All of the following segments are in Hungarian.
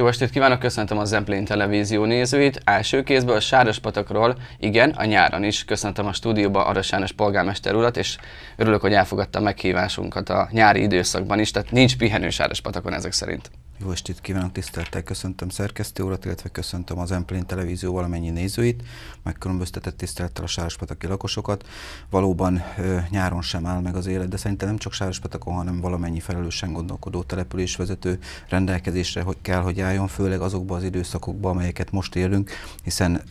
Jó estét kívánok, köszöntöm a Zemplén Televízió nézőit. Első kézből a Sárospatakról, igen, a nyáron is köszöntöm a stúdióba Aras János polgármester urat, és örülök, hogy elfogadta a meghívásunkat a nyári időszakban is, tehát nincs pihenő Sárospatakon ezek szerint. Jó estét kívánok, tiszteltel köszöntöm szerkesztő urat, illetve köszöntöm az Emplén Televízió valamennyi nézőit, megkülönböztetett tisztelettel a sárospataki lakosokat. Valóban nyáron sem áll meg az élet, de szerintem nem csak sárospatakon, hanem valamennyi felelősen gondolkodó településvezető rendelkezésre hogy kell, hogy álljon, főleg azokba az időszakokba, amelyeket most élünk, hiszen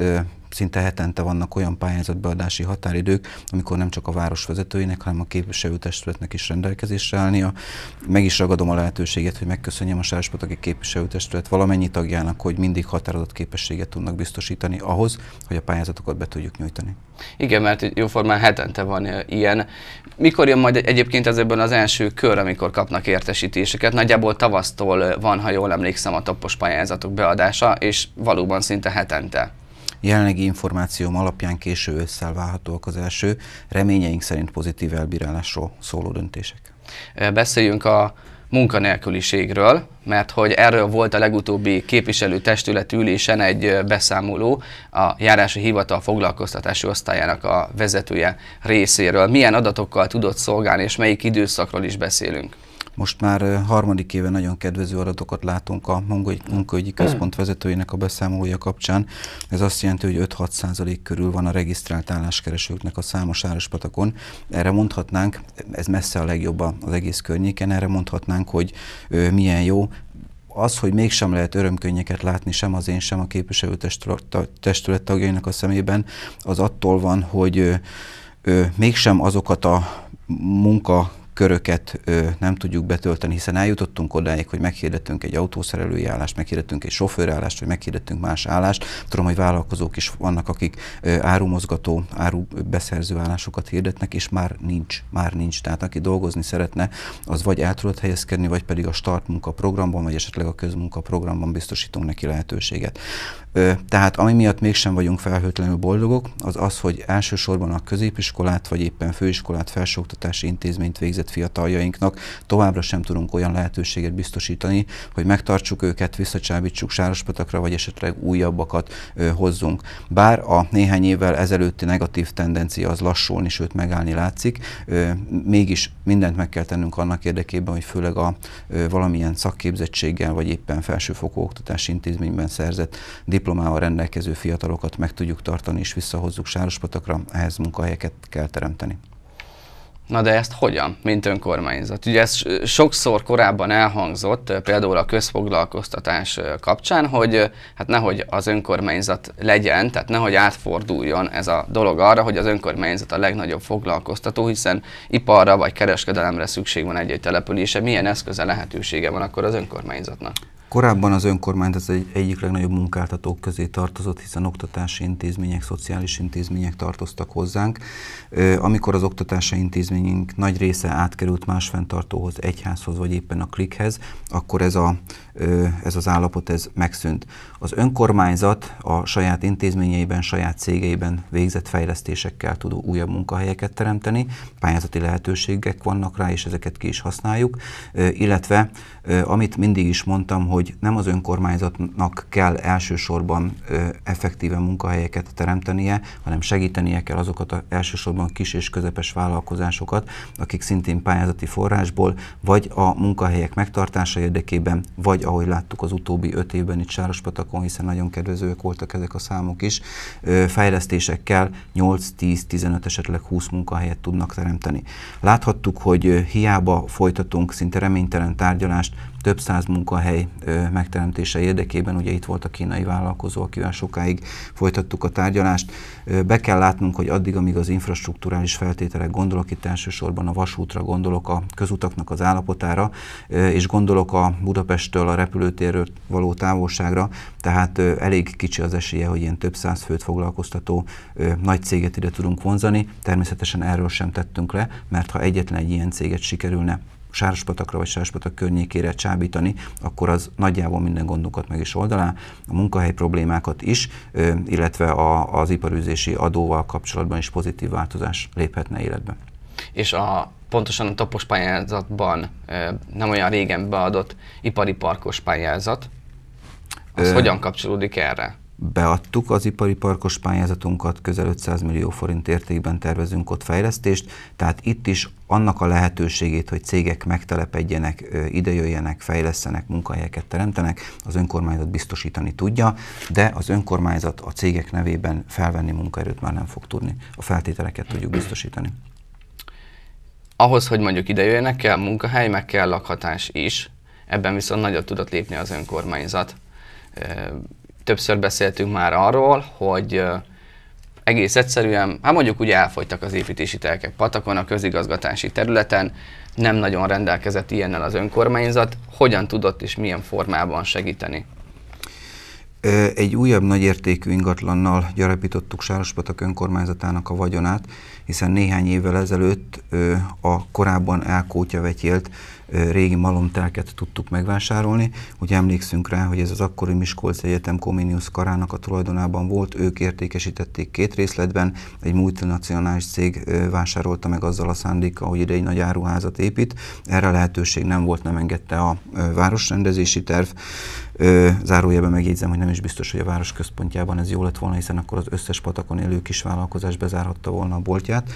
szinte hetente vannak olyan pályázatbeadási határidők, amikor nem csak a város vezetőinek, hanem a képviselőtestületnek is rendelkezésre állnia. Meg is ragadom a lehetőséget, hogy megköszönjem a Sárospataki képviselőtestület valamennyi tagjának, hogy mindig határozott képességet tudnak biztosítani ahhoz, hogy a pályázatokat be tudjuk nyújtani. Igen, mert jóformán hetente van ilyen. Mikor jön majd egyébként ez ebben az első kör, amikor kapnak értesítéseket? Nagyjából tavasztól van, ha jól emlékszem, a toppos pályázatok beadása, és valóban szinte hetente. Jelenlegi információm alapján késő ősszel válhatóak az első, reményeink szerint pozitív elbírálásról szóló döntések. Beszéljünk a munkanélküliségről, mert hogy erről volt a legutóbbi képviselő testület ülésen egy beszámoló a járási hivatal foglalkoztatási osztályának a vezetője részéről. Milyen adatokkal tudott szolgálni, és melyik időszakról is beszélünk? Most már harmadik éve nagyon kedvező adatokat látunk a munkaügyi központ vezetőinek a beszámolója kapcsán. Ez azt jelenti, hogy 5-6 százalék körül van a regisztrált álláskeresőknek a számos áraspatakon. Erre mondhatnánk, ez messze a legjobb az egész környéken, erre mondhatnánk, hogy milyen jó, az, hogy mégsem lehet örömkönnyeket látni sem az én, sem a testület tagjainak a szemében, az attól van, hogy ő, ő, mégsem azokat a munka köröket ö, nem tudjuk betölteni, hiszen eljutottunk odáig, hogy meghirdettünk egy autószerelői állást, meghirdettünk egy sofőrállást, vagy meghirdettünk más állást. Tudom, hogy vállalkozók is vannak, akik ö, árumozgató, beszerző állásokat hirdetnek, és már nincs, már nincs. Tehát aki dolgozni szeretne, az vagy el tudott helyezkedni, vagy pedig a start munka programban, vagy esetleg a közmunka programban biztosítunk neki lehetőséget. Ö, tehát ami miatt mégsem vagyunk felhőtlenül boldogok, az az, hogy elsősorban a középiskolát, vagy éppen főiskolát, felsőoktatási intézményt végzett felnőtt fiataljainknak továbbra sem tudunk olyan lehetőséget biztosítani, hogy megtartsuk őket, visszacsábítsuk Sárospatakra, vagy esetleg újabbakat ö, hozzunk. Bár a néhány évvel ezelőtti negatív tendencia az lassulni, sőt megállni látszik, ö, mégis mindent meg kell tennünk annak érdekében, hogy főleg a ö, valamilyen szakképzettséggel, vagy éppen felsőfokú oktatási intézményben szerzett diplomával rendelkező fiatalokat meg tudjuk tartani és visszahozzuk Sárospatakra, ehhez munkahelyeket kell teremteni. Na de ezt hogyan, mint önkormányzat? Ugye ez sokszor korábban elhangzott, például a közfoglalkoztatás kapcsán, hogy hát nehogy az önkormányzat legyen, tehát nehogy átforduljon ez a dolog arra, hogy az önkormányzat a legnagyobb foglalkoztató, hiszen iparra vagy kereskedelemre szükség van egy-egy települése, milyen eszköze lehetősége van akkor az önkormányzatnak? Korábban az önkormányzat egy, egyik legnagyobb munkáltatók közé tartozott, hiszen oktatási intézmények, szociális intézmények tartoztak hozzánk. Amikor az oktatási intézményünk nagy része átkerült más fenntartóhoz, egyházhoz vagy éppen a klikhez, akkor ez a ez az állapot ez megszűnt. Az önkormányzat a saját intézményeiben, saját cégeiben végzett fejlesztésekkel tud újabb munkahelyeket teremteni, pályázati lehetőségek vannak rá, és ezeket ki is használjuk, illetve amit mindig is mondtam, hogy nem az önkormányzatnak kell elsősorban effektíve munkahelyeket teremtenie, hanem segítenie kell azokat a elsősorban kis és közepes vállalkozásokat, akik szintén pályázati forrásból, vagy a munkahelyek megtartása érdekében, vagy vagy ahogy láttuk az utóbbi öt évben itt Sárospatakon, hiszen nagyon kedvezőek voltak ezek a számok is, fejlesztésekkel 8-10-15, esetleg 20 munkahelyet tudnak teremteni. Láthattuk, hogy hiába folytatunk szinte reménytelen tárgyalást több száz munkahely megteremtése érdekében. Ugye itt volt a kínai vállalkozó, akivel sokáig folytattuk a tárgyalást. Be kell látnunk, hogy addig, amíg az infrastruktúrális feltételek, gondolok itt elsősorban a vasútra, gondolok a közutaknak az állapotára, és gondolok a Budapesttől a repülőtérről való távolságra, tehát elég kicsi az esélye, hogy ilyen több száz főt foglalkoztató nagy céget ide tudunk vonzani. Természetesen erről sem tettünk le, mert ha egyetlen egy ilyen céget sikerülne Sárospatakra vagy Sárospatak környékére csábítani, akkor az nagyjából minden gondunkat meg is oldaná, a munkahely problémákat is, illetve a, az iparűzési adóval kapcsolatban is pozitív változás léphetne életbe. És a pontosan a tapos pályázatban nem olyan régen beadott ipari parkos pályázat, az Ö... hogyan kapcsolódik erre? beadtuk az ipari parkos pályázatunkat, közel 500 millió forint értékben tervezünk ott fejlesztést, tehát itt is annak a lehetőségét, hogy cégek megtelepedjenek, idejöjjenek, fejlesztenek, munkahelyeket teremtenek, az önkormányzat biztosítani tudja, de az önkormányzat a cégek nevében felvenni munkaerőt már nem fog tudni. A feltételeket tudjuk biztosítani. Ahhoz, hogy mondjuk idejöjjenek, kell munkahely, meg kell lakhatás is, ebben viszont nagyot tudott lépni az önkormányzat többször beszéltünk már arról, hogy egész egyszerűen, hát mondjuk úgy elfogytak az építési telkek patakon, a közigazgatási területen, nem nagyon rendelkezett ilyennel az önkormányzat, hogyan tudott és milyen formában segíteni? Egy újabb nagyértékű ingatlannal gyarapítottuk Sárospatak önkormányzatának a vagyonát, hiszen néhány évvel ezelőtt a korábban elkótya vetyélt régi malomtelket tudtuk megvásárolni. Ugye emlékszünk rá, hogy ez az akkori Miskolc Egyetem Comenius karának a tulajdonában volt, ők értékesítették két részletben, egy multinacionális cég vásárolta meg azzal a szándéka, hogy ide egy nagy áruházat épít. Erre lehetőség nem volt, nem engedte a városrendezési terv. Zárójelben megjegyzem, hogy nem is biztos, hogy a város központjában ez jó lett volna, hiszen akkor az összes patakon élő vállalkozás bezárhatta volna a boltját.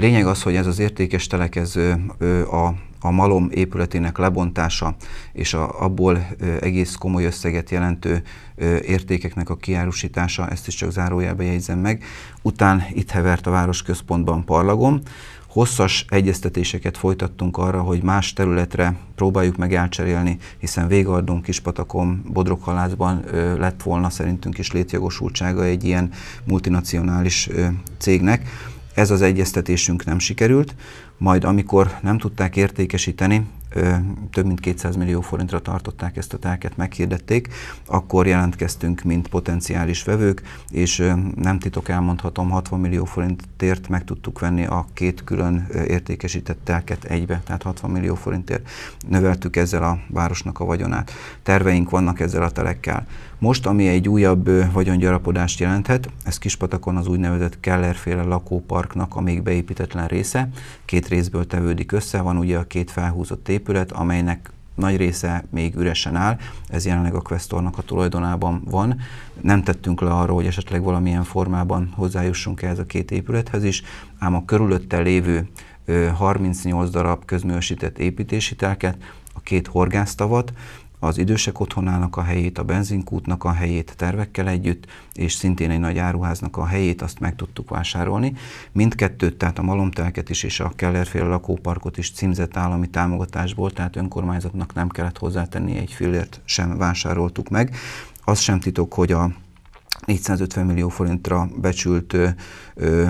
Lényeg az, hogy ez az értékes telek, ez a a malom épületének lebontása és a, abból ö, egész komoly összeget jelentő ö, értékeknek a kiárusítása, ezt is csak zárójelbe jegyzem meg. Után itt hevert a városközpontban parlagom. Hosszas egyeztetéseket folytattunk arra, hogy más területre próbáljuk meg elcserélni, hiszen Végardon, Kispatakon, Bodroghalászban ö, lett volna szerintünk is létjogosultsága egy ilyen multinacionális ö, cégnek ez az egyeztetésünk nem sikerült, majd amikor nem tudták értékesíteni, több mint 200 millió forintra tartották ezt a telket, meghirdették, akkor jelentkeztünk, mint potenciális vevők, és nem titok elmondhatom, 60 millió forintért meg tudtuk venni a két külön értékesített telket egybe, tehát 60 millió forintért növeltük ezzel a városnak a vagyonát. Terveink vannak ezzel a telekkel. Most, ami egy újabb vagyongyarapodást jelenthet, ez Kispatakon az úgynevezett Kellerféle lakóparknak a még beépítetlen része. Két részből tevődik össze, van ugye a két felhúzott épület, amelynek nagy része még üresen áll, ez jelenleg a Questornak a tulajdonában van. Nem tettünk le arról, hogy esetleg valamilyen formában hozzájussunk ehhez a két épülethez is, ám a körülötte lévő 38 darab közművesített építéshitelket, a két horgásztavat, az idősek otthonának a helyét, a benzinkútnak a helyét tervekkel együtt, és szintén egy nagy áruháznak a helyét, azt meg tudtuk vásárolni. Mindkettőt, tehát a malomtelket is és a Kellerféle lakóparkot is címzett állami támogatásból, tehát önkormányzatnak nem kellett hozzátenni egy fillért sem vásároltuk meg. Az sem titok, hogy a 450 millió forintra becsült ö, ö,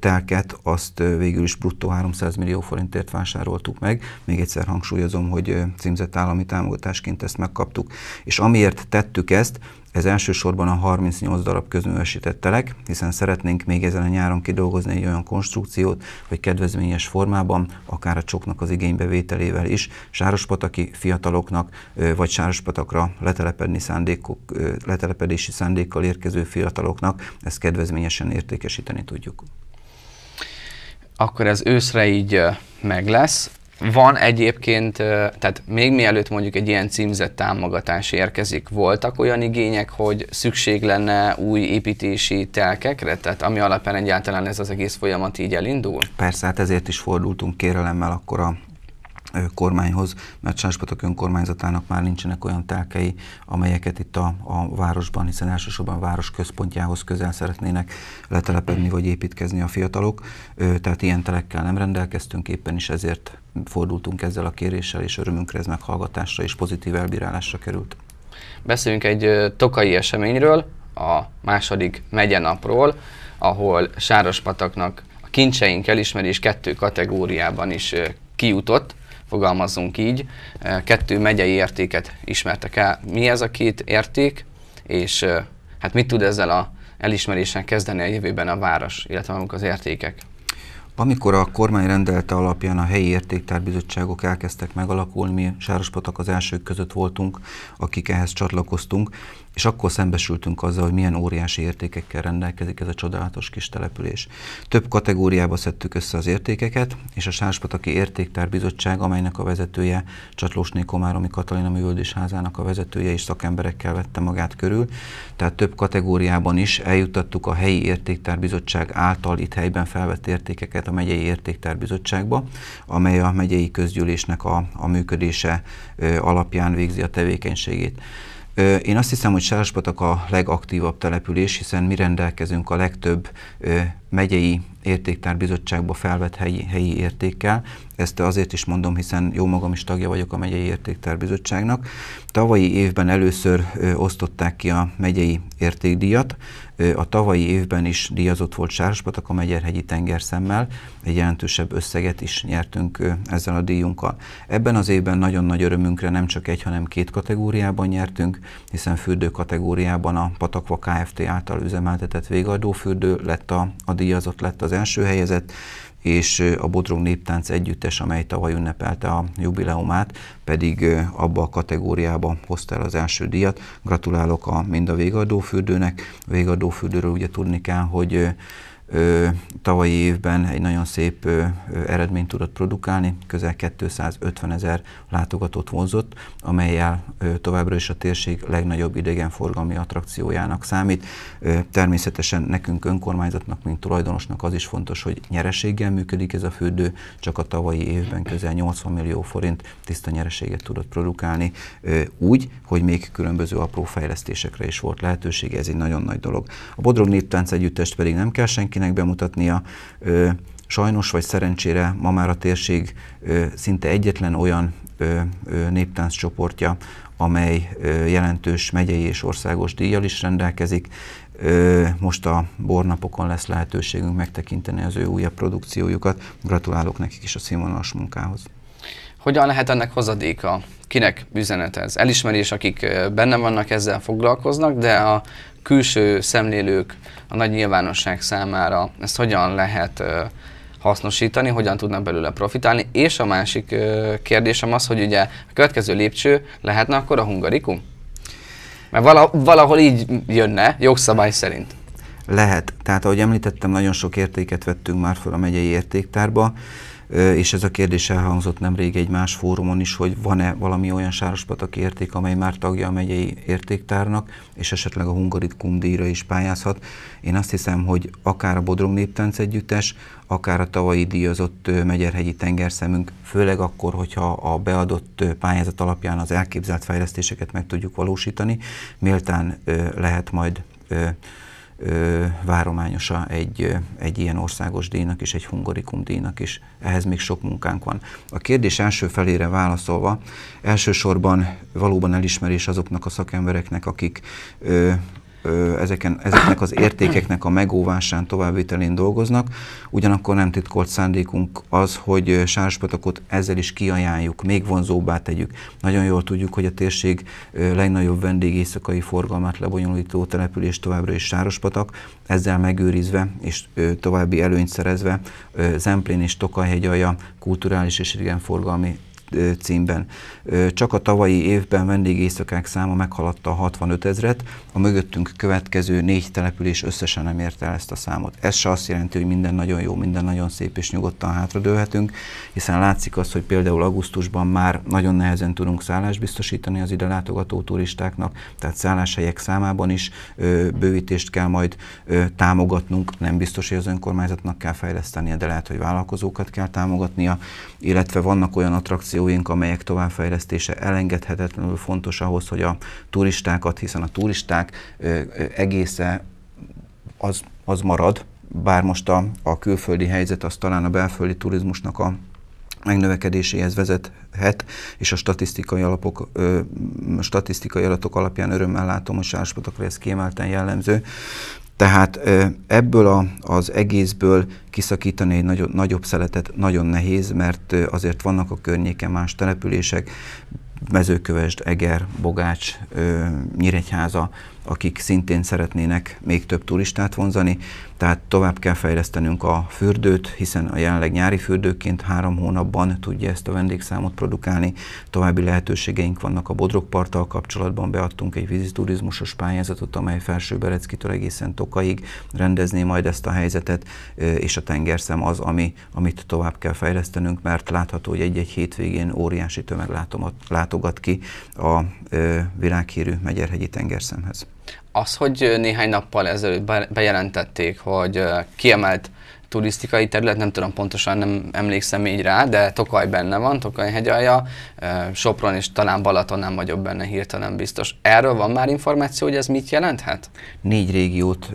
telket, azt végül is bruttó 300 millió forintért vásároltuk meg. Még egyszer hangsúlyozom, hogy címzett állami támogatásként ezt megkaptuk. És amiért tettük ezt, ez elsősorban a 38 darab közművesített telek, hiszen szeretnénk még ezen a nyáron kidolgozni egy olyan konstrukciót, hogy kedvezményes formában, akár a csoknak az igénybevételével is, sárospataki fiataloknak, vagy sárospatakra letelepedni szándékok, letelepedési szándékkal érkező fiataloknak ezt kedvezményesen értékesíteni tudjuk. Akkor ez őszre így meg lesz. Van egyébként, tehát még mielőtt mondjuk egy ilyen címzett támogatás érkezik, voltak olyan igények, hogy szükség lenne új építési telkekre, tehát ami alapján egyáltalán ez az egész folyamat így elindul? Persze, hát ezért is fordultunk kérelemmel akkor a kormányhoz, mert Sáspatak önkormányzatának már nincsenek olyan telkei, amelyeket itt a, a városban, hiszen elsősorban a város központjához közel szeretnének letelepedni vagy építkezni a fiatalok. Tehát ilyen telekkel nem rendelkeztünk, éppen is ezért fordultunk ezzel a kéréssel, és örömünkre ez meghallgatásra és pozitív elbírálásra került. Beszéljünk egy tokai eseményről, a második megyenapról, ahol Sárospataknak a kincseink elismerés kettő kategóriában is kijutott fogalmazzunk így. E, kettő megyei értéket ismertek el. Mi ez a két érték, és e, hát mit tud ezzel a elismerésen kezdeni a jövőben a város, illetve maguk az értékek? Amikor a kormány rendelte alapján a helyi értéktárbizottságok elkezdtek megalakulni, mi Sárospatak az elsők között voltunk, akik ehhez csatlakoztunk, és akkor szembesültünk azzal, hogy milyen óriási értékekkel rendelkezik ez a csodálatos kis település. Több kategóriába szedtük össze az értékeket, és a Sárspataki Értéktár Bizottság, amelynek a vezetője Csatlósné Komáromi Katalina Művöldés házának a vezetője és szakemberekkel vette magát körül, tehát több kategóriában is eljuttattuk a helyi Értéktár Bizottság által itt helyben felvett értékeket a megyei Értéktár Bizottságba, amely a megyei közgyűlésnek a, a működése ö, alapján végzi a tevékenységét. Én azt hiszem, hogy Sárospatak a legaktívabb település, hiszen mi rendelkezünk a legtöbb megyei értéktárbizottságba felvett helyi, helyi értékkel, ezt azért is mondom, hiszen jó magam is tagja vagyok a Megyei Értéktárbizottságnak. Tavalyi évben először ö, osztották ki a megyei értékdíjat. Ö, a tavalyi évben is díjazott volt Sárospatak a Megyerhegyi tengerszemmel. Egy jelentősebb összeget is nyertünk ö, ezzel a díjunkkal. Ebben az évben nagyon nagy örömünkre nem csak egy, hanem két kategóriában nyertünk, hiszen fürdő kategóriában a Patakva Kft. által üzemeltetett végadófürdő lett a, a díjazott, lett az első helyezett, és a Bodrog Néptánc Együttes, amely tavaly ünnepelte a jubileumát, pedig abba a kategóriába hozta el az első díjat. Gratulálok a mind a végadófürdőnek. A végadófürdőről ugye tudni kell, hogy tavalyi évben egy nagyon szép eredményt tudott produkálni, közel 250 ezer látogatót vonzott, amelyel továbbra is a térség legnagyobb idegenforgalmi attrakciójának számít. Természetesen nekünk önkormányzatnak, mint tulajdonosnak az is fontos, hogy nyereséggel működik ez a fürdő, csak a tavalyi évben közel 80 millió forint tiszta nyereséget tudott produkálni, úgy, hogy még különböző apró fejlesztésekre is volt lehetőség, ez egy nagyon nagy dolog. A Bodrog Néptánc együttest pedig nem kell senki mindenkinek bemutatnia. sajnos vagy szerencsére ma már a térség szinte egyetlen olyan néptánc csoportja, amely jelentős megyei és országos díjjal is rendelkezik. most a bornapokon lesz lehetőségünk megtekinteni az ő újabb produkciójukat. Gratulálok nekik is a színvonalas munkához. Hogyan lehet ennek hozadéka? Kinek üzenet ez? Elismerés, akik benne vannak, ezzel foglalkoznak, de a külső szemlélők, a nagy nyilvánosság számára ezt hogyan lehet hasznosítani, hogyan tudnak belőle profitálni, és a másik kérdésem az, hogy ugye a következő lépcső lehetne akkor a hungarikum? Mert valahol, így jönne, jogszabály szerint. Lehet. Tehát ahogy említettem, nagyon sok értéket vettünk már föl a megyei értéktárba és ez a kérdés elhangzott nemrég egy más fórumon is, hogy van-e valami olyan sárospataki érték, amely már tagja a megyei értéktárnak, és esetleg a Hungarit díjra is pályázhat. Én azt hiszem, hogy akár a Bodrog Néptánc Együttes, akár a tavalyi díjazott Megyerhegyi tengerszemünk, főleg akkor, hogyha a beadott pályázat alapján az elképzelt fejlesztéseket meg tudjuk valósítani, méltán lehet majd várományosa egy, egy ilyen országos díjnak és egy hungarikum díjnak is. Ehhez még sok munkánk van. A kérdés első felére válaszolva, elsősorban valóban elismerés azoknak a szakembereknek, akik ö, ezeken, ezeknek az értékeknek a megóvásán, továbbvitelén dolgoznak. Ugyanakkor nem titkolt szándékunk az, hogy Sárospatakot ezzel is kiajánljuk, még vonzóbbá tegyük. Nagyon jól tudjuk, hogy a térség legnagyobb vendégéjszakai forgalmát lebonyolító település továbbra is Sárospatak, ezzel megőrizve és további előnyt szerezve Zemplén és Tokajhegy alja kulturális és forgalmi címben. Csak a tavalyi évben vendégéjszakák száma meghaladta a 65 ezret, a mögöttünk következő négy település összesen nem érte el ezt a számot. Ez se azt jelenti, hogy minden nagyon jó, minden nagyon szép és nyugodtan hátradőlhetünk, hiszen látszik az, hogy például augusztusban már nagyon nehezen tudunk szállást biztosítani az ide látogató turistáknak, tehát szálláshelyek számában is ö, bővítést kell majd ö, támogatnunk, nem biztos, hogy az önkormányzatnak kell fejlesztenie, de lehet, hogy vállalkozókat kell támogatnia, illetve vannak olyan attrakciók, attrakcióink, amelyek továbbfejlesztése elengedhetetlenül fontos ahhoz, hogy a turistákat, hiszen a turisták ö, egésze az, az marad, bár most a, a külföldi helyzet az talán a belföldi turizmusnak a megnövekedéséhez vezethet, és a statisztikai, alapok, ö, statisztikai adatok alapján örömmel látom, hogy Sárspatakra ez kiemelten jellemző, tehát ebből a, az egészből kiszakítani egy nagyobb, nagyobb szeletet nagyon nehéz, mert azért vannak a környéken más települések, Mezőkövesd, Eger, Bogács, Nyíregyháza, akik szintén szeretnének még több turistát vonzani, tehát tovább kell fejlesztenünk a fürdőt, hiszen a jelenleg nyári fürdőként három hónapban tudja ezt a vendégszámot produkálni. További lehetőségeink vannak a Bodrogparttal kapcsolatban, beadtunk egy víziturizmusos pályázatot, amely felső Bereckitől egészen Tokaig rendezné majd ezt a helyzetet, és a tengerszem az, ami, amit tovább kell fejlesztenünk, mert látható, hogy egy-egy hétvégén óriási tömeglátomat lát látogat ki a világhírű Megyerhegyi tengerszemhez. Az, hogy néhány nappal ezelőtt bejelentették, hogy kiemelt turisztikai terület, nem tudom pontosan, nem emlékszem így rá, de Tokaj benne van, Tokaj hegyalja, Sopron és talán Balaton nem vagyok benne hirtelen biztos. Erről van már információ, hogy ez mit jelenthet? Négy régiót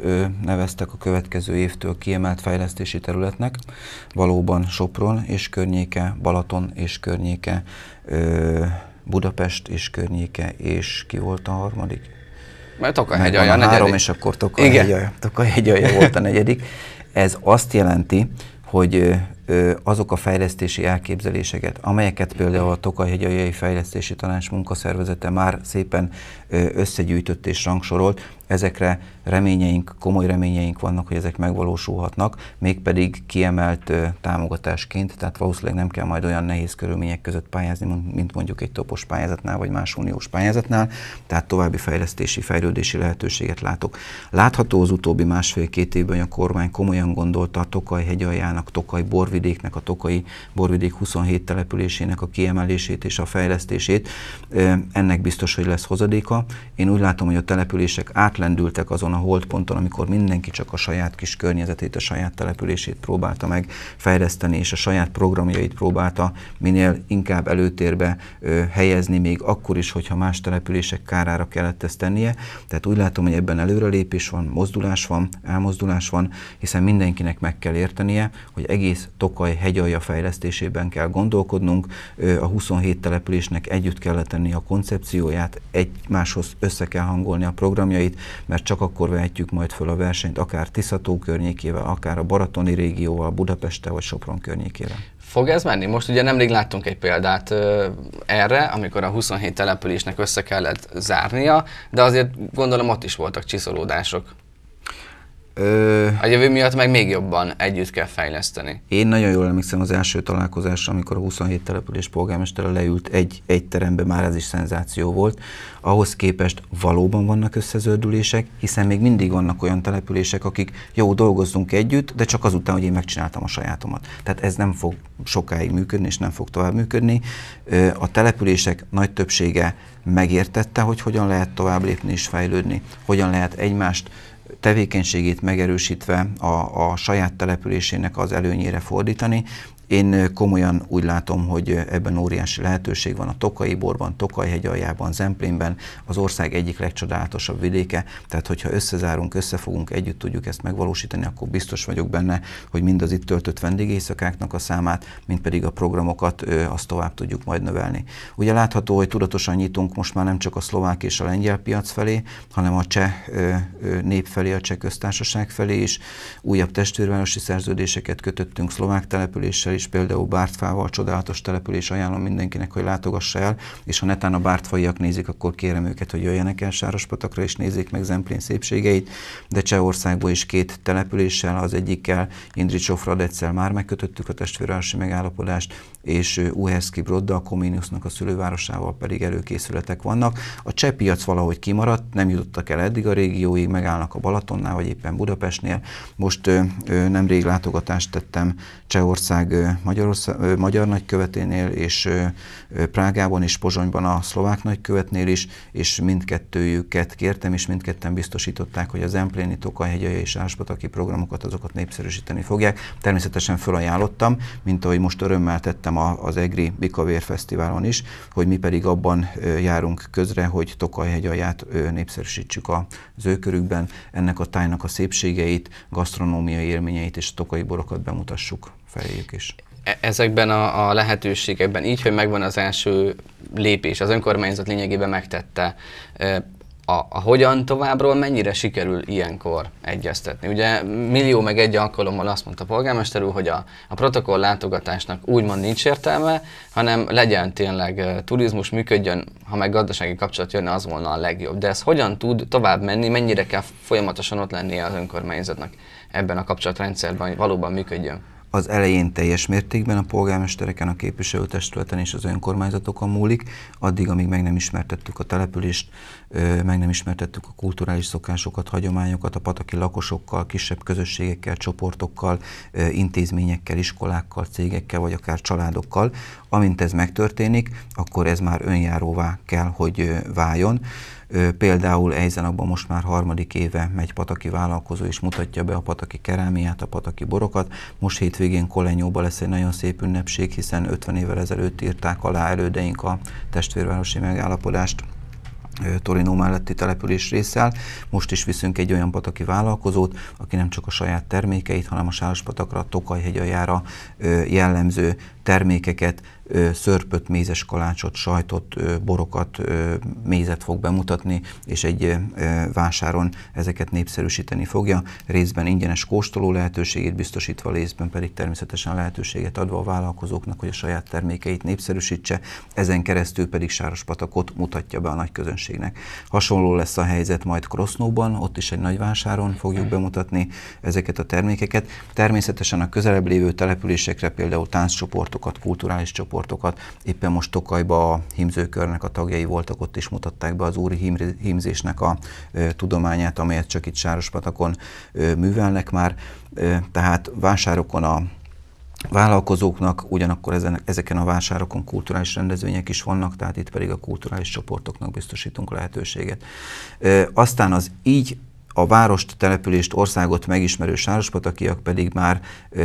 neveztek a következő évtől kiemelt fejlesztési területnek, valóban Sopron és környéke, Balaton és környéke, Budapest és környéke, és ki volt a harmadik? Mert Tokajhegy alja a negyedik. Három, és akkor Tokajhegy alja, volt a negyedik. Ez azt jelenti, hogy azok a fejlesztési elképzeléseket, amelyeket például a Tokaj-hegyai Fejlesztési Tanács munkaszervezete már szépen összegyűjtött és rangsorolt, ezekre reményeink, komoly reményeink vannak, hogy ezek megvalósulhatnak, mégpedig kiemelt támogatásként, tehát valószínűleg nem kell majd olyan nehéz körülmények között pályázni, mint mondjuk egy topos pályázatnál, vagy más uniós pályázatnál, tehát további fejlesztési, fejlődési lehetőséget látok. Látható az utóbbi másfél-két évben, hogy a kormány komolyan gondolta a Tokaj hegyaljának, Tokaj bor borvidéknek, a Tokai borvidék 27 településének a kiemelését és a fejlesztését. Ennek biztos, hogy lesz hozadéka. Én úgy látom, hogy a települések átlendültek azon a holdponton, amikor mindenki csak a saját kis környezetét, a saját települését próbálta meg fejleszteni, és a saját programjait próbálta minél inkább előtérbe helyezni, még akkor is, hogyha más települések kárára kellett ezt tennie. Tehát úgy látom, hogy ebben előrelépés van, mozdulás van, elmozdulás van, hiszen mindenkinek meg kell értenie, hogy egész Tokaj hegyalja fejlesztésében kell gondolkodnunk. A 27 településnek együtt kell tenni a koncepcióját, egymáshoz össze kell hangolni a programjait, mert csak akkor vehetjük majd föl a versenyt, akár Tiszató környékével, akár a Baratoni régióval, Budapesttel vagy Sopron környékével. Fog ez menni? Most ugye nemrég láttunk egy példát ö, erre, amikor a 27 településnek össze kellett zárnia, de azért gondolom ott is voltak csiszolódások. Ö... A jövő miatt meg még jobban együtt kell fejleszteni. Én nagyon jól emlékszem az első találkozásra, amikor a 27 település polgármestere leült egy, egy terembe, már ez is szenzáció volt. Ahhoz képest valóban vannak összezördülések, hiszen még mindig vannak olyan települések, akik jó, dolgozzunk együtt, de csak azután, hogy én megcsináltam a sajátomat. Tehát ez nem fog sokáig működni, és nem fog tovább működni. A települések nagy többsége megértette, hogy hogyan lehet tovább lépni és fejlődni, hogyan lehet egymást tevékenységét megerősítve a, a saját településének az előnyére fordítani, én komolyan úgy látom, hogy ebben óriási lehetőség van a Tokai borban, hegy aljában, Zemplénben, az ország egyik legcsodálatosabb vidéke, tehát hogyha összezárunk, összefogunk, együtt tudjuk ezt megvalósítani, akkor biztos vagyok benne, hogy mind az itt töltött vendégészakáknak a számát, mind pedig a programokat azt tovább tudjuk majd növelni. Ugye látható, hogy tudatosan nyitunk most már nem csak a szlovák és a lengyel piac felé, hanem a cseh nép felé, a cseh köztársaság felé is. Újabb testvérvárosi szerződéseket kötöttünk szlovák településsel is, település, például Bártfával csodálatos település, ajánlom mindenkinek, hogy látogassa el, és ha netán a bártfaiak nézik, akkor kérem őket, hogy jöjjenek el Sárospatakra, és nézzék meg Zemplén szépségeit, de Csehországból is két településsel, az egyikkel Indricsov Radecel már megkötöttük a testvérvárosi megállapodást, és Uherszki Brodda, a Comeniusnak a szülővárosával pedig előkészületek vannak. A cseh piac valahogy kimaradt, nem jutottak el eddig a régióig, megállnak a Balatonnál, vagy éppen Budapestnél. Most nemrég látogatást tettem Csehország Magyarország, magyar nagyköveténél, és Prágában és Pozsonyban a szlovák nagykövetnél is, és mindkettőjüket kértem, és mindketten biztosították, hogy az Empléni, Tokajhegyai és Áspataki programokat azokat népszerűsíteni fogják. Természetesen fölajánlottam, mint ahogy most örömmel tettem az EGRI Bikavér Fesztiválon is, hogy mi pedig abban járunk közre, hogy Tokajhegy alját népszerűsítsük a zőkörükben, ennek a tájnak a szépségeit, gasztronómiai élményeit és tokai borokat bemutassuk feléjük is. E-, ezekben a, a lehetőségekben, így, hogy megvan az első lépés, az önkormányzat lényegében megtette, e, a, a hogyan továbbról mennyire sikerül ilyenkor egyeztetni. Ugye millió meg egy alkalommal azt mondta a polgármester úr, hogy a, a protokoll látogatásnak úgymond nincs értelme, hanem legyen tényleg e, turizmus, működjön, ha meg gazdasági kapcsolat jönne, az volna a legjobb. De ez hogyan tud tovább menni, mennyire kell folyamatosan ott lennie az önkormányzatnak ebben a kapcsolatrendszerben, hogy valóban működjön? az elején teljes mértékben a polgármestereken, a képviselőtestületen és az önkormányzatokon múlik, addig, amíg meg nem ismertettük a települést, meg nem ismertettük a kulturális szokásokat, hagyományokat, a pataki lakosokkal, kisebb közösségekkel, csoportokkal, intézményekkel, iskolákkal, cégekkel, vagy akár családokkal. Amint ez megtörténik, akkor ez már önjáróvá kell, hogy váljon. Például Ejzenakban most már harmadik éve megy pataki vállalkozó és mutatja be a pataki kerámiát, a pataki borokat. Most hétvégén Kolenyóba lesz egy nagyon szép ünnepség, hiszen 50 évvel ezelőtt írták alá elődeink a testvérvárosi megállapodást. Torino melletti település részsel. Most is viszünk egy olyan pataki vállalkozót, aki nem csak a saját termékeit, hanem a Sárospatakra, a Tokaj hegyaljára jellemző termékeket szörpöt, mézes kalácsot, sajtot, borokat, mézet fog bemutatni, és egy vásáron ezeket népszerűsíteni fogja. Részben ingyenes kóstoló lehetőségét biztosítva, részben pedig természetesen lehetőséget adva a vállalkozóknak, hogy a saját termékeit népszerűsítse, ezen keresztül pedig sáros Patakot mutatja be a nagy közönségnek. Hasonló lesz a helyzet majd Krosznóban, ott is egy nagy vásáron fogjuk bemutatni ezeket a termékeket. Természetesen a közelebb lévő településekre például tánccsoportokat, kulturális csoportokat, csoportokat. Éppen most Tokajba a hímzőkörnek a tagjai voltak ott, és mutatták be az úri hímzésnek a tudományát, amelyet csak itt Sárospatakon művelnek már. Tehát vásárokon a vállalkozóknak, ugyanakkor ezen, ezeken a vásárokon kulturális rendezvények is vannak, tehát itt pedig a kulturális csoportoknak biztosítunk lehetőséget. E, aztán az így a várost, települést, országot megismerő sárospatakiak pedig már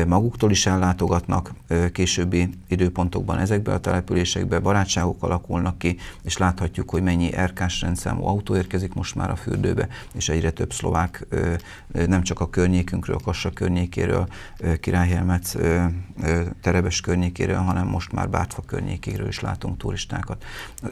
maguktól is ellátogatnak későbbi időpontokban ezekbe a településekbe, barátságok alakulnak ki, és láthatjuk, hogy mennyi erkás rendszámú autó érkezik most már a fürdőbe, és egyre több szlovák nem csak a környékünkről, a Kassa környékéről, Királyhelmec Terebes környékéről, hanem most már bártfa környékéről is látunk turistákat.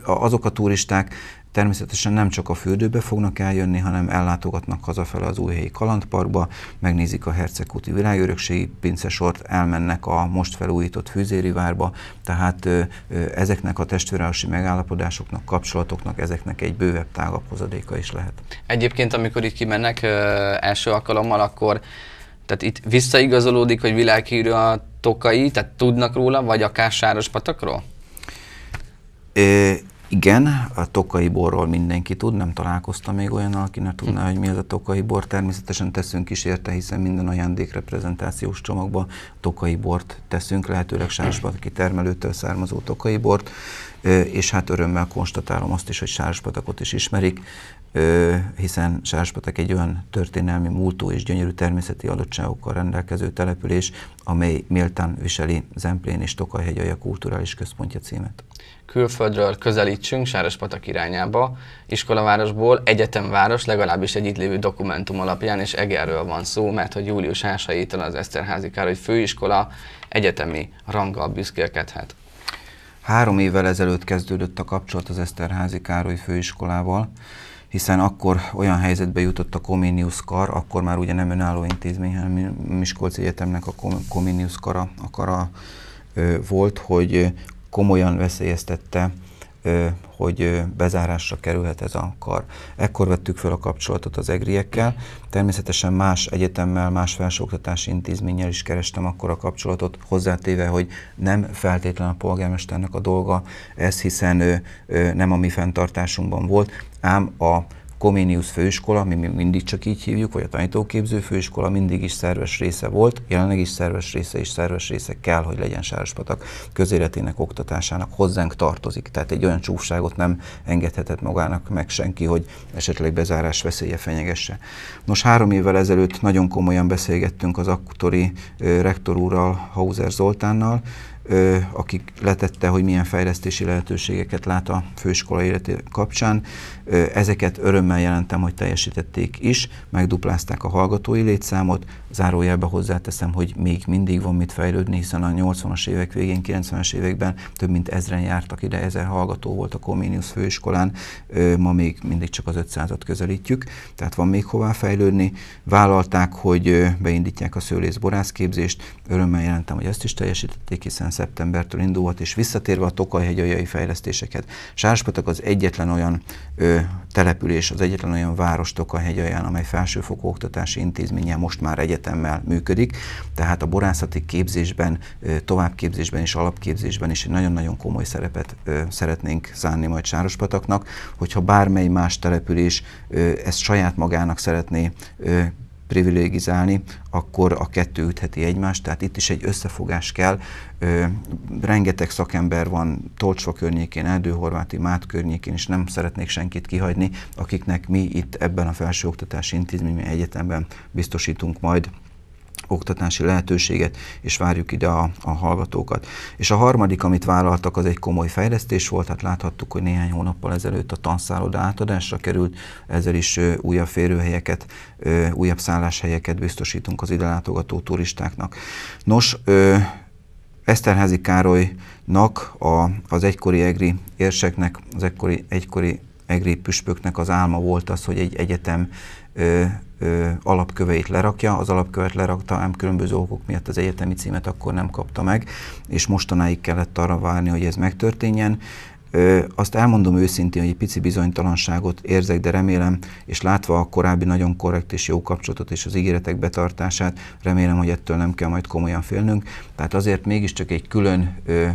Azok a turisták, Természetesen nem csak a fürdőbe fognak eljönni, hanem ellátogatnak hazafele az újhelyi kalandparkba, megnézik a Hercegkúti világörökségi pincesort, elmennek a most felújított fűzéri várba, tehát ezeknek a testvérási megállapodásoknak, kapcsolatoknak, ezeknek egy bővebb, tágabb hozadéka is lehet. Egyébként, amikor itt kimennek ö, első alkalommal, akkor tehát itt visszaigazolódik, hogy világhírű a tokai, tehát tudnak róla, vagy akár Sárospatakról? patakról? Igen, a tokai borról mindenki tud, nem találkoztam még olyan aki ne tudná, hm. hogy mi az a tokai bor. Természetesen teszünk is érte, hiszen minden ajándékreprezentációs csomagba tokai bort teszünk, lehetőleg sárspataki termelőtől származó tokai bort, és hát örömmel konstatálom azt is, hogy sárspatakot is ismerik, hiszen sárspatak egy olyan történelmi múltú és gyönyörű természeti adottságokkal rendelkező település, amely méltán viseli Zemplén és a kulturális központja címet külföldről közelítsünk Sárospatak irányába, iskolavárosból, egyetemváros, legalábbis egy itt lévő dokumentum alapján, és Egerről van szó, mert hogy július 1 az Eszterházi Károly Főiskola egyetemi ranggal büszkélkedhet. Három évvel ezelőtt kezdődött a kapcsolat az Eszterházi Károly Főiskolával, hiszen akkor olyan helyzetbe jutott a Comenius kar, akkor már ugye nem önálló intézmény, hanem Miskolci Egyetemnek a Comenius kara, a kara volt, hogy komolyan veszélyeztette, hogy bezárásra kerülhet ez a kar. Ekkor vettük fel a kapcsolatot az egriekkel, természetesen más egyetemmel, más felsőoktatási intézménnyel is kerestem akkor a kapcsolatot, hozzátéve, hogy nem feltétlen a polgármesternek a dolga ez, hiszen ő, ő nem a mi fenntartásunkban volt, ám a Koménius főiskola, mi mindig csak így hívjuk, vagy a tanítóképző főiskola mindig is szerves része volt, jelenleg is szerves része és szerves része kell, hogy legyen Sárospatak közéletének oktatásának hozzánk tartozik. Tehát egy olyan csúfságot nem engedhetett magának meg senki, hogy esetleg bezárás veszélye fenyegesse. Nos, három évvel ezelőtt nagyon komolyan beszélgettünk az akkori rektorúrral, Hauser Zoltánnal, aki letette, hogy milyen fejlesztési lehetőségeket lát a főiskola életé kapcsán. Ezeket örömmel jelentem, hogy teljesítették is, megduplázták a hallgatói létszámot, zárójelbe hozzáteszem, hogy még mindig van mit fejlődni, hiszen a 80-as évek végén, 90-es években több mint ezren jártak ide, ezer hallgató volt a Comenius főiskolán, ma még mindig csak az 500-at közelítjük, tehát van még hová fejlődni. Vállalták, hogy beindítják a szőlész borászképzést, örömmel jelentem, hogy ezt is teljesítették, hiszen szeptembertől indult, és visszatérve a Tokaj fejlesztéseket. Sárspatak az egyetlen olyan ö, település, az egyetlen olyan város Tokajhegyalján, amely felsőfokú oktatási intézménye most már egyetemmel működik, tehát a borászati képzésben, továbbképzésben és alapképzésben is egy nagyon-nagyon komoly szerepet szeretnénk szánni majd Sárospataknak, hogyha bármely más település ezt saját magának szeretné privilegizálni, akkor a kettő ütheti egymást, tehát itt is egy összefogás kell. Ö, rengeteg szakember van Tolcsva környékén, Erdőhorváti, Mát környékén, és nem szeretnék senkit kihagyni, akiknek mi itt ebben a felsőoktatási intézményben, egyetemben biztosítunk majd oktatási lehetőséget, és várjuk ide a, a hallgatókat. És a harmadik, amit vállaltak, az egy komoly fejlesztés volt, hát láthattuk, hogy néhány hónappal ezelőtt a tanszálloda átadásra került, ezzel is ö, újabb férőhelyeket, ö, újabb szálláshelyeket biztosítunk az ide látogató turistáknak. Nos, ö, Eszterházi Károlynak, a, az egykori EGRI érseknek, az egykori, egykori Egrép püspöknek az álma volt az, hogy egy egyetem ö, ö, alapköveit lerakja, az alapkövet lerakta, ám különböző okok miatt az egyetemi címet akkor nem kapta meg, és mostanáig kellett arra várni, hogy ez megtörténjen. Ö, azt elmondom őszintén, hogy egy pici bizonytalanságot érzek, de remélem, és látva a korábbi nagyon korrekt és jó kapcsolatot és az ígéretek betartását, remélem, hogy ettől nem kell majd komolyan félnünk. Tehát azért mégiscsak egy külön ö,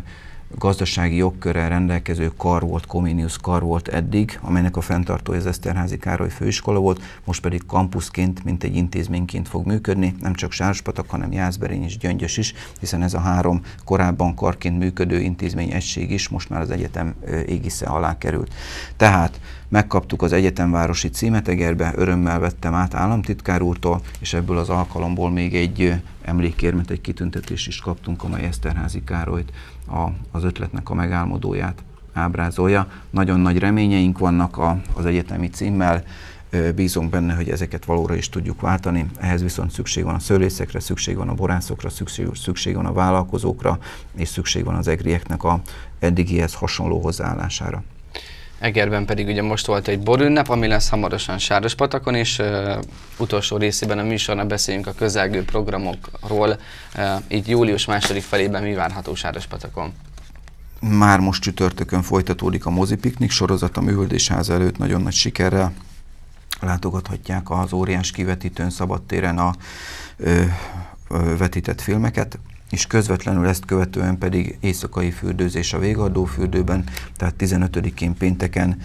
gazdasági jogkörrel rendelkező kar volt, Comenius kar volt eddig, amelynek a fenntartója az Eszterházi Károly főiskola volt, most pedig kampuszként, mint egy intézményként fog működni, nem csak Sárospatak, hanem Jászberény és Gyöngyös is, hiszen ez a három korábban karként működő intézmény egység is most már az egyetem égisze alá került. Tehát Megkaptuk az egyetemvárosi címet Egerbe, örömmel vettem át államtitkár úrtól, és ebből az alkalomból még egy emlékérmet, egy kitüntetést is kaptunk, amely Eszterházi Károlyt, a, az ötletnek a megálmodóját ábrázolja. Nagyon nagy reményeink vannak a, az egyetemi címmel, bízunk benne, hogy ezeket valóra is tudjuk váltani. Ehhez viszont szükség van a szőlészekre, szükség van a borászokra, szükség, szükség van a vállalkozókra, és szükség van az egrieknek a eddigihez hasonló hozzáállására. Egerben pedig ugye most volt egy borünnep, ami lesz hamarosan Sárospatakon és Uh, utolsó részében a műsorban beszéljünk a közelgő programokról. Uh, így július második felében mi várható Sárospatakon? Már most csütörtökön folytatódik a mozipiknik sorozat a művöldésház előtt nagyon nagy sikerrel. Látogathatják az óriás kivetítőn szabadtéren a ö, ö, vetített filmeket és közvetlenül ezt követően pedig éjszakai fürdőzés a végadó fürdőben, tehát 15-én pénteken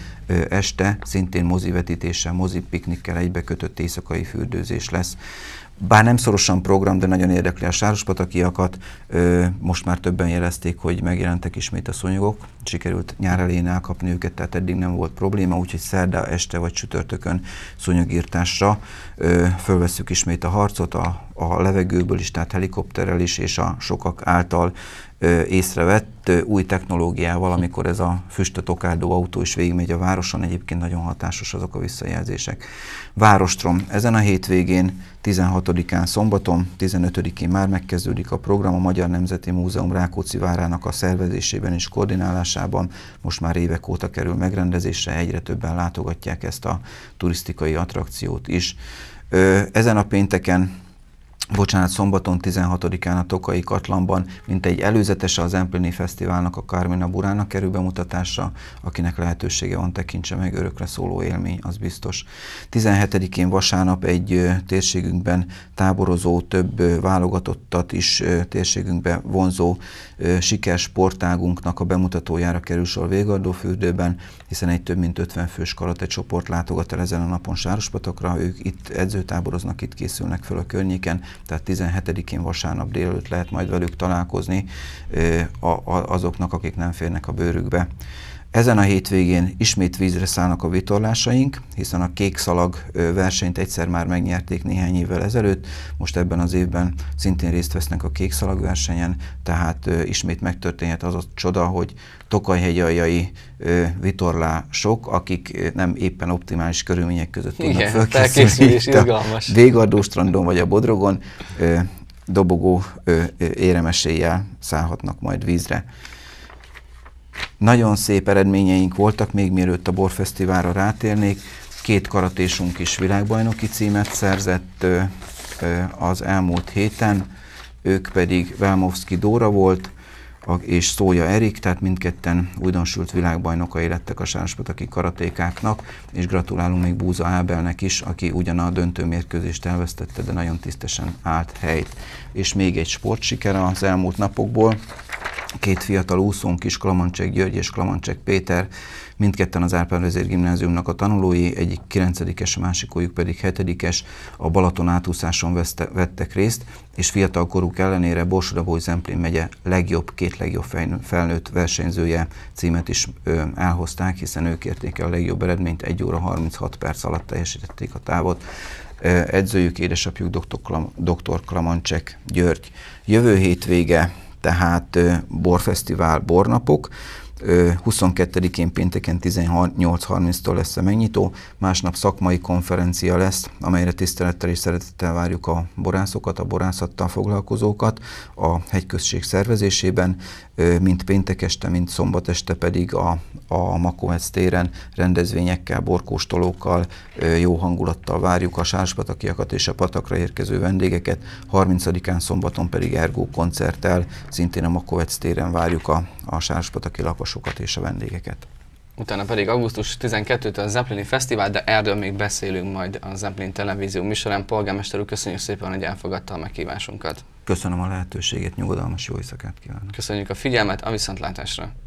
este szintén mozivetítéssel, mozipiknikkel egybekötött éjszakai fürdőzés lesz bár nem szorosan program, de nagyon érdekli a sárospatakiakat. Most már többen jelezték, hogy megjelentek ismét a szonyogok. Sikerült nyár elején elkapni őket, tehát eddig nem volt probléma, úgyhogy szerda este vagy csütörtökön szonyogírtásra fölveszük ismét a harcot a, a levegőből is, tehát helikopterrel is, és a sokak által észrevett új technológiával, amikor ez a füstöt autó is végigmegy a városon, egyébként nagyon hatásos azok a visszajelzések. Várostrom, ezen a hétvégén 16-án szombaton, 15-én már megkezdődik a program a Magyar Nemzeti Múzeum Rákóczi várának a szervezésében és koordinálásában. Most már évek óta kerül megrendezésre, egyre többen látogatják ezt a turisztikai attrakciót is. Ezen a pénteken bocsánat, szombaton 16-án a Tokai Katlanban, mint egy előzetese az Empléni Fesztiválnak, a Carmina Burának kerül bemutatása, akinek lehetősége van, tekintse meg örökre szóló élmény, az biztos. 17-én vasárnap egy térségünkben táborozó, több válogatottat is térségünkbe vonzó sikersportágunknak a bemutatójára kerül sor fürdőben, hiszen egy több mint 50 fős karate csoport látogat el ezen a napon Sárospatokra, ők itt edzőtáboroznak, itt készülnek föl a környéken, tehát 17-én vasárnap délelőtt lehet majd velük találkozni azoknak, akik nem férnek a bőrükbe. Ezen a hétvégén ismét vízre szállnak a vitorlásaink, hiszen a kék szalag versenyt egyszer már megnyerték néhány évvel ezelőtt, most ebben az évben szintén részt vesznek a kék szalag versenyen, tehát ismét megtörténhet az a csoda, hogy tokajhegyaljai vitorlások, akik nem éppen optimális körülmények között tudnak Igen, felkészülni. izgalmas. strandon vagy a Bodrogon dobogó éremeséjjel szállhatnak majd vízre. Nagyon szép eredményeink voltak, még mielőtt a Borfesztiválra rátérnék. Két karatésunk is világbajnoki címet szerzett az elmúlt héten, ők pedig Velmovszki Dóra volt, és Szója Erik, tehát mindketten újdonsült világbajnokai lettek a sárospataki karatékáknak, és gratulálunk még Búza Ábelnek is, aki ugyan a döntő mérkőzést elvesztette, de nagyon tisztesen állt helyt. És még egy sportsiker az elmúlt napokból, két fiatal úszónk is, Klamancsek György és Klamancsek Péter, mindketten az Árpád Vezér Gimnáziumnak a tanulói, egyik 9 másik másikójuk pedig 7 a Balaton átúszáson veszte, vettek részt, és fiatal koruk ellenére Borsodabói Zemplén megye legjobb, két legjobb felnőtt versenyzője címet is ö, elhozták, hiszen ők érték el a legjobb eredményt, 1 óra 36 perc alatt teljesítették a távot edzőjük, édesapjuk dr. Klam, dr. Klamancsek György. Jövő hétvége tehát borfesztivál, bornapok, 22-én pénteken 18.30-tól lesz a megnyitó, másnap szakmai konferencia lesz, amelyre tisztelettel és szeretettel várjuk a borászokat, a borászattal foglalkozókat a hegyközség szervezésében, mint péntek este, mint szombat este pedig a, a Makóhec téren rendezvényekkel, borkóstolókkal, jó hangulattal várjuk a sárspatakiakat és a patakra érkező vendégeket, 30-án szombaton pedig Ergó koncerttel, szintén a Makóhec téren várjuk a, a sárspataki lakosokat látogatósokat és a vendégeket. Utána pedig augusztus 12-től a Zeppelini Fesztivál, de erről még beszélünk majd a Zeppelin televízió műsorán. Polgármester úr, köszönjük szépen, hogy elfogadta a meghívásunkat. Köszönöm a lehetőséget, nyugodalmas jó éjszakát kívánok. Köszönjük a figyelmet, a viszontlátásra.